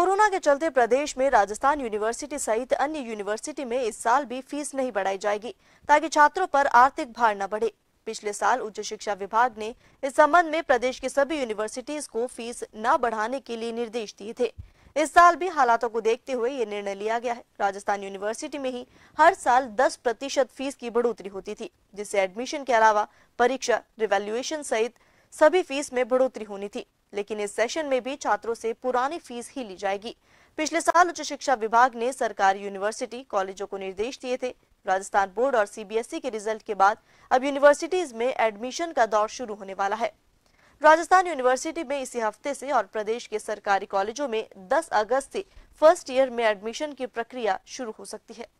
corona के चलते प्रदेश में राजस्थान यूनिवर्सिटी सहित अन्य यूनिवर्सिटी में इस साल भी फीस नहीं बढ़ाई जाएगी ताकि छात्रों पर आर्थिक भार न बढ़े पिछले साल उच्च शिक्षा विभाग ने इस संबंध में प्रदेश की सभी यूनिवर्सिटीज को फीस न बढ़ाने के लिए निर्देश दिए थे इस साल भी हालातों को देखते हुए ये निर्णय लिया गया है राजस्थान यूनिवर्सिटी में ही हर साल 10 प्रतिशत फीस की बढ़ोतरी होती थी जिससे एडमिशन के अलावा परीक्षा रिवेल्युएशन सहित सभी फीस में बढ़ोतरी होनी थी लेकिन इस सेशन में भी छात्रों से पुरानी फीस ही ली जाएगी पिछले साल उच्च शिक्षा विभाग ने सरकारी यूनिवर्सिटी कॉलेजों को निर्देश दिए थे राजस्थान बोर्ड और सीबीएसई के रिजल्ट के बाद अब यूनिवर्सिटीज में एडमिशन का दौर शुरू होने वाला है राजस्थान यूनिवर्सिटी में इसी हफ्ते से और प्रदेश के सरकारी कॉलेजों में 10 अगस्त से फर्स्ट ईयर में एडमिशन की प्रक्रिया शुरू हो सकती है